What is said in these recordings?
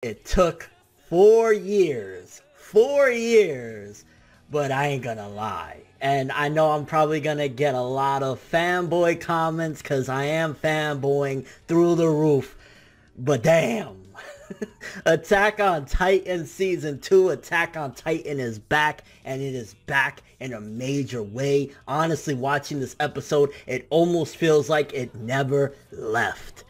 It took four years, four years, but I ain't gonna lie. And I know I'm probably gonna get a lot of fanboy comments because I am fanboying through the roof. But damn. Attack on Titan Season 2, Attack on Titan is back, and it is back in a major way. Honestly, watching this episode, it almost feels like it never left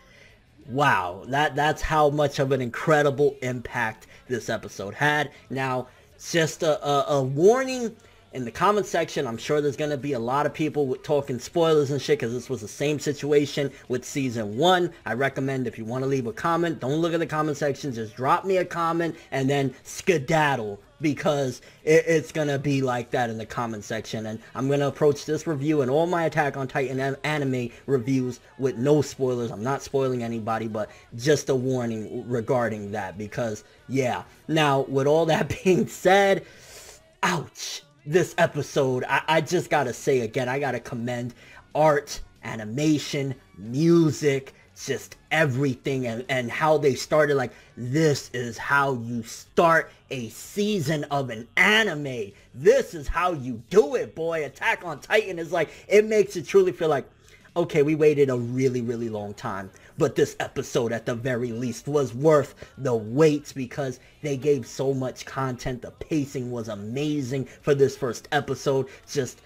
wow, that that's how much of an incredible impact this episode had. Now, just a, a, a warning in the comment section, I'm sure there's going to be a lot of people talking spoilers and shit because this was the same situation with season one. I recommend if you want to leave a comment, don't look at the comment section. Just drop me a comment and then skedaddle because it, it's going to be like that in the comment section. And I'm going to approach this review and all my Attack on Titan anime reviews with no spoilers. I'm not spoiling anybody, but just a warning regarding that because, yeah. Now, with all that being said, ouch, this episode, I, I just got to say again, I got to commend art, animation, music, just everything and, and how they started like this is how you start a season of an anime this is how you do it boy attack on titan is like it makes it truly feel like okay we waited a really really long time but this episode at the very least was worth the wait because they gave so much content the pacing was amazing for this first episode just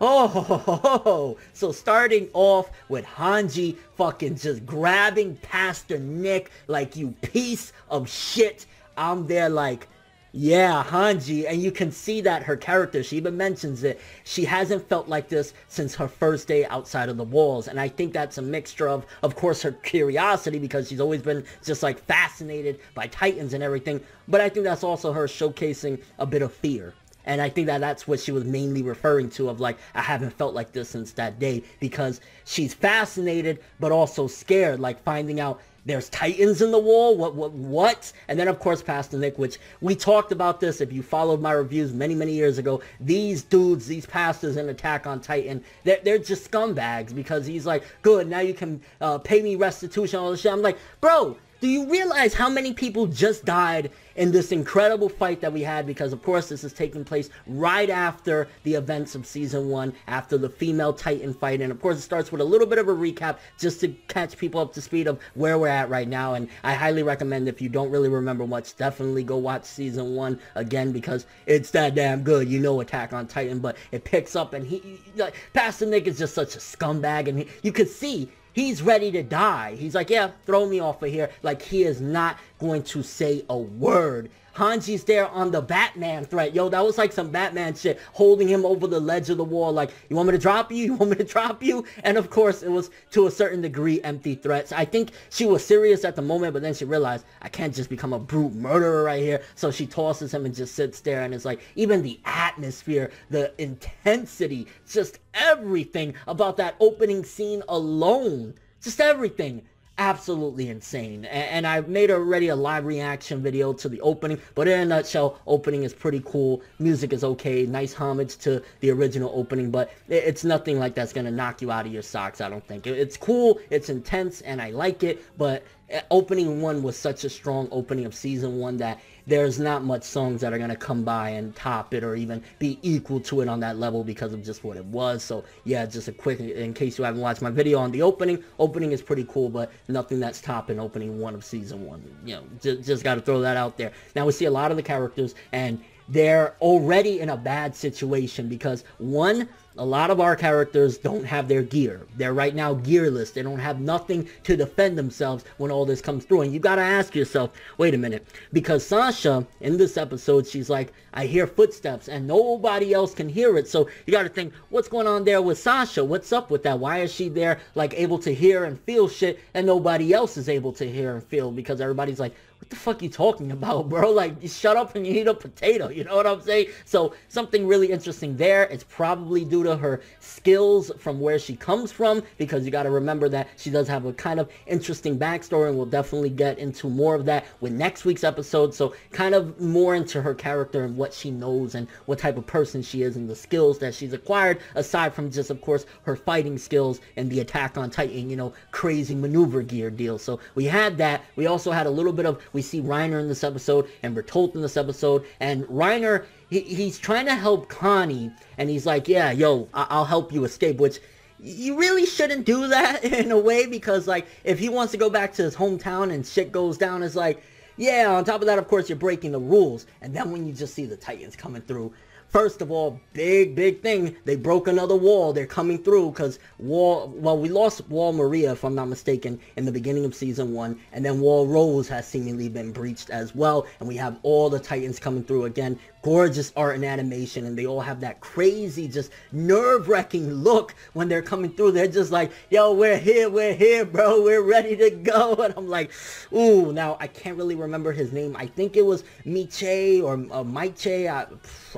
Oh, ho, ho, ho, so starting off with Hanji fucking just grabbing Pastor Nick like you piece of shit. I'm there like, yeah, Hanji, and you can see that her character, she even mentions it, she hasn't felt like this since her first day outside of the walls, and I think that's a mixture of, of course, her curiosity, because she's always been just, like, fascinated by Titans and everything, but I think that's also her showcasing a bit of fear, and I think that that's what she was mainly referring to of like, I haven't felt like this since that day because she's fascinated, but also scared, like finding out there's titans in the wall. What, what, what? And then, of course, Pastor Nick, which we talked about this. If you followed my reviews many, many years ago, these dudes, these pastors in Attack on Titan, they're, they're just scumbags because he's like, good, now you can uh, pay me restitution, all this shit. I'm like, bro, do you realize how many people just died in this incredible fight that we had? Because of course this is taking place right after the events of season one, after the female Titan fight. And of course it starts with a little bit of a recap just to catch people up to speed of where we're at right now. And I highly recommend if you don't really remember much, definitely go watch season one again because it's that damn good. You know Attack on Titan, but it picks up and he, like, Pastor Nick is just such a scumbag and he, you could see He's ready to die. He's like, yeah, throw me off of here. Like he is not going to say a word Hanji's there on the Batman threat. Yo, that was like some Batman shit, holding him over the ledge of the wall like, you want me to drop you? You want me to drop you? And of course, it was to a certain degree empty threats. I think she was serious at the moment, but then she realized, I can't just become a brute murderer right here. So she tosses him and just sits there and it's like, even the atmosphere, the intensity, just everything about that opening scene alone, just everything absolutely insane. And, i have made already a live reaction video to the opening, but in a nutshell, opening is pretty cool. Music is okay. Nice homage to the original opening, but it's nothing like that's going to knock you out of your socks, I don't think. It's cool, it's intense, and I like it, but eh, opening one was such a strong opening of season one that there's not much songs that are going to come by and top it or even be equal to it on that level because of just what it was. So yeah, just a quick, in case you haven't watched my video on the opening, opening is pretty cool, but nothing that's topping opening one of season one. You know, just, just got to throw that out there. Now we see a lot of the characters and they're already in a bad situation because one, a lot of our characters don't have their gear. They're right now gearless. They don't have nothing to defend themselves when all this comes through. And you gotta ask yourself, wait a minute, because Sasha in this episode, she's like, I hear footsteps and nobody else can hear it. So you gotta think, what's going on there with Sasha? What's up with that? Why is she there like able to hear and feel shit and nobody else is able to hear and feel because everybody's like, what the fuck you talking about, bro? Like, shut up and you eat a potato. You know what I'm saying? So something really interesting there. It's probably due to her skills from where she comes from because you got to remember that she does have a kind of interesting backstory and we'll definitely get into more of that with next week's episode. So kind of more into her character and what she knows and what type of person she is and the skills that she's acquired aside from just, of course, her fighting skills and the Attack on Titan, you know, crazy maneuver gear deal. So we had that. We also had a little bit of we see Reiner in this episode, and we're told in this episode, and Reiner, he, he's trying to help Connie, and he's like, yeah, yo, I- I'll help you escape, which you really shouldn't do that in a way because like if he wants to go back to his hometown and shit goes down it's like yeah on top of that of course you're breaking the rules and then when you just see the titans coming through First of all, big, big thing. They broke another wall. They're coming through because Wall, well, we lost Wall Maria, if I'm not mistaken, in the beginning of season one. And then Wall Rose has seemingly been breached as well. And we have all the Titans coming through again gorgeous art and animation and they all have that crazy just nerve-wracking look when they're coming through they're just like yo we're here we're here bro we're ready to go and i'm like ooh now i can't really remember his name i think it was miche or uh, miche I,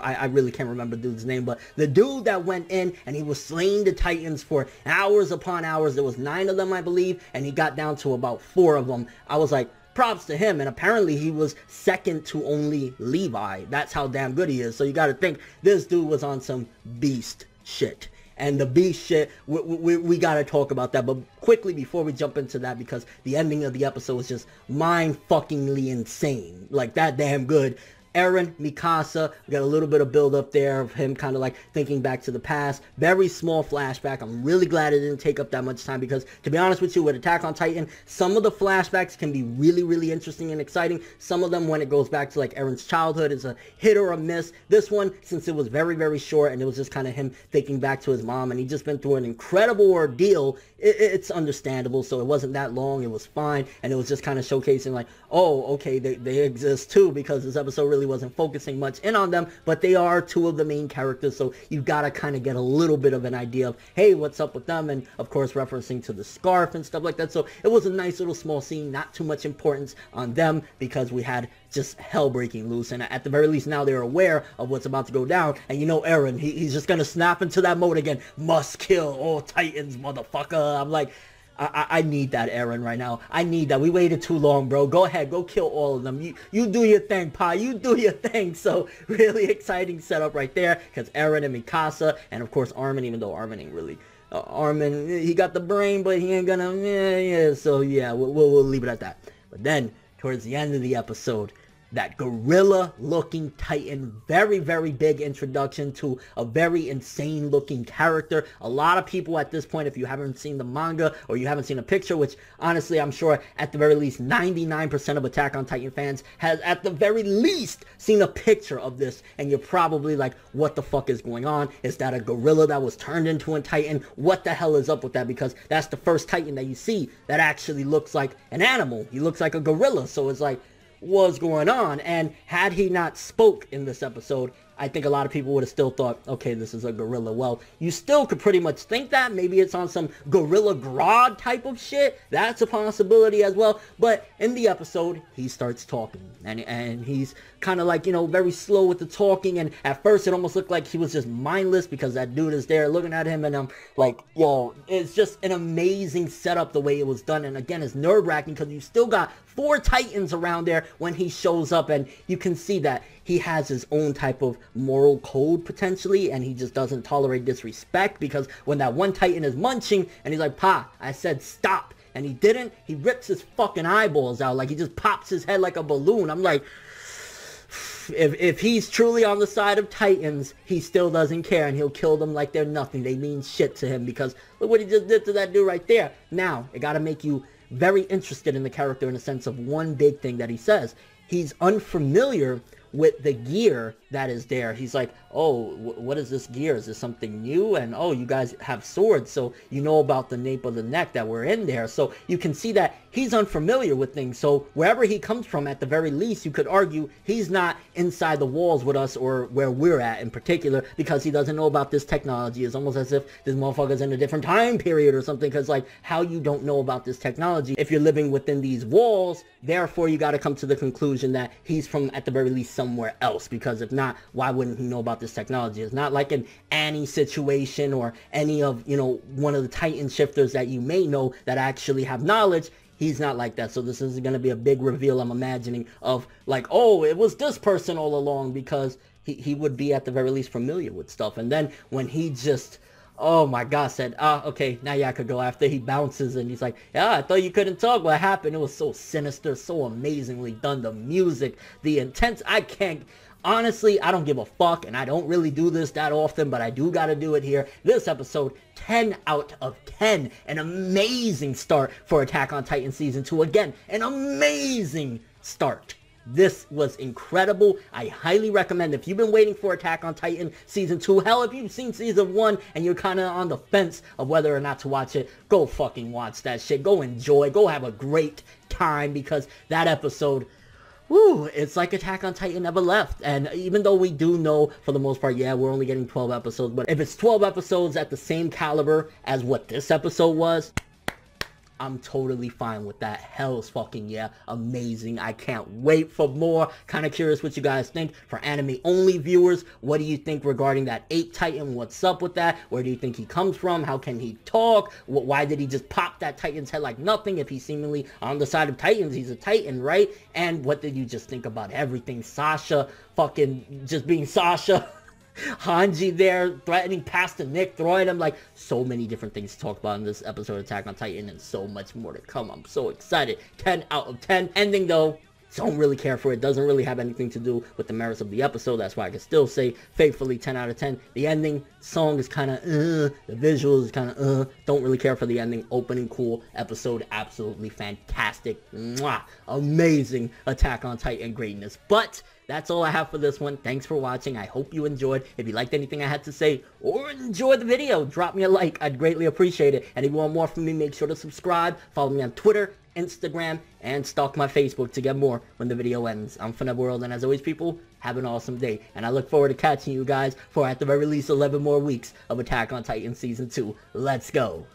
I, I really can't remember dude's name but the dude that went in and he was slaying the titans for hours upon hours there was nine of them i believe and he got down to about four of them i was like props to him. And apparently he was second to only Levi. That's how damn good he is. So you got to think this dude was on some beast shit. And the beast shit, we, we, we got to talk about that. But quickly before we jump into that, because the ending of the episode was just mind-fuckingly insane. Like that damn good. Aaron Mikasa. We got a little bit of build up there of him kind of like thinking back to the past. Very small flashback. I'm really glad it didn't take up that much time because to be honest with you, with Attack on Titan, some of the flashbacks can be really, really interesting and exciting. Some of them when it goes back to like Aaron's childhood is a hit or a miss. This one, since it was very, very short and it was just kind of him thinking back to his mom and he just been through an incredible ordeal, it, it's understandable. So it wasn't that long. It was fine. And it was just kind of showcasing like, oh, okay, they, they exist too because this episode really really wasn't focusing much in on them, but they are two of the main characters, so you've got to kind of get a little bit of an idea of, hey, what's up with them? And of course, referencing to the scarf and stuff like that. So it was a nice little small scene, not too much importance on them because we had just hell breaking loose. And at the very least, now they're aware of what's about to go down. And you know, Aaron, he, he's just going to snap into that mode again. Must kill all Titans, motherfucker. I'm like, I, I, need that, Aaron, right now. I need that. We waited too long, bro. Go ahead. Go kill all of them. You, you do your thing, Pa. You do your thing. So really exciting setup right there because Aaron and Mikasa and, of course, Armin, even though Armin ain't really... Uh, Armin, he got the brain, but he ain't gonna... Yeah, yeah. So, yeah, we'll, we'll, we'll leave it at that. But then, towards the end of the episode, that gorilla looking titan very very big introduction to a very insane looking character a lot of people at this point if you haven't seen the manga or you haven't seen a picture which honestly i'm sure at the very least 99% of attack on titan fans has at the very least seen a picture of this and you're probably like what the fuck is going on is that a gorilla that was turned into a titan what the hell is up with that because that's the first titan that you see that actually looks like an animal he looks like a gorilla so it's like was going on. And had he not spoke in this episode, I think a lot of people would have still thought, okay, this is a gorilla. Well, you still could pretty much think that. Maybe it's on some gorilla grod type of shit. That's a possibility as well. But in the episode, he starts talking. And, and he's kind of like, you know, very slow with the talking. And at first, it almost looked like he was just mindless because that dude is there looking at him. And I'm like, whoa! it's just an amazing setup the way it was done. And again, it's nerve-wracking because you still got four Titans around there when he shows up. And you can see that he has his own type of moral code potentially and he just doesn't tolerate disrespect because when that one titan is munching and he's like, Pa, I said stop and he didn't, he rips his fucking eyeballs out. Like he just pops his head like a balloon. I'm like, if, if he's truly on the side of Titans, he still doesn't care and he'll kill them like they're nothing. They mean shit to him because look what he just did to that dude right there. Now, it gotta make you very interested in the character in the sense of one big thing that he says. He's unfamiliar with the gear that is there. He's like, oh, what is this gear? Is this something new? And oh, you guys have swords, so you know about the nape of the neck that we're in there. So you can see that he's unfamiliar with things. So wherever he comes from, at the very least, you could argue he's not inside the walls with us or where we're at in particular because he doesn't know about this technology. It's almost as if this motherfucker's in a different time period or something because like how you don't know about this technology if you're living within these walls. Therefore, you got to come to the conclusion that he's from, at the very least, somewhere else because if not, why wouldn't he know about this technology? It's not like an Annie situation or any of, you know, one of the Titan shifters that you may know that actually have knowledge. He's not like that. So this is going to be a big reveal I'm imagining of like, oh, it was this person all along because he, he would be at the very least familiar with stuff. And then when he just Oh my God, said, ah, okay, now y'all could go after he bounces and he's like, yeah, I thought you couldn't talk. What happened? It was so sinister, so amazingly done. The music, the intense, I can't, honestly, I don't give a fuck and I don't really do this that often, but I do got to do it here. This episode, 10 out of 10. An amazing start for Attack on Titan Season 2. Again, an amazing start. This was incredible. I highly recommend if you've been waiting for Attack on Titan Season 2, hell, if you've seen Season 1 and you're kind of on the fence of whether or not to watch it, go fucking watch that shit. Go enjoy. Go have a great time because that episode Woo, it's like Attack on Titan never left. And even though we do know, for the most part, yeah, we're only getting 12 episodes, but if it's 12 episodes at the same caliber as what this episode was, I'm totally fine with that. Hell's fucking yeah. Amazing. I can't wait for more. Kind of curious what you guys think. For anime only viewers, what do you think regarding that Ape Titan? What's up with that? Where do you think he comes from? How can he talk? Why did he just pop that Titan's head like nothing if he's seemingly on the side of Titans? He's a Titan, right? And what did you just think about everything? Sasha fucking just being Sasha. Hanji there threatening past the Nick, throwing him like so many different things to talk about in this episode of Attack on Titan and so much more to come. I'm so excited. 10 out of 10. Ending though don't really care for it. Doesn't really have anything to do with the merits of the episode. That's why I can still say faithfully 10 out of 10. The ending song is kind of uh, the visuals is kind of uh, don't really care for the ending. Opening cool episode, absolutely fantastic, Mwah! amazing Attack on Titan greatness. But that's all I have for this one. Thanks for watching. I hope you enjoyed. If you liked anything I had to say or enjoyed the video, drop me a like. I'd greatly appreciate it. And if you want more from me, make sure to subscribe. Follow me on Twitter, Instagram, and stalk my Facebook to get more when the video ends. I'm Funab World, and as always, people, have an awesome day. And I look forward to catching you guys for, at the very least, 11 more weeks of Attack on Titan Season 2. Let's go!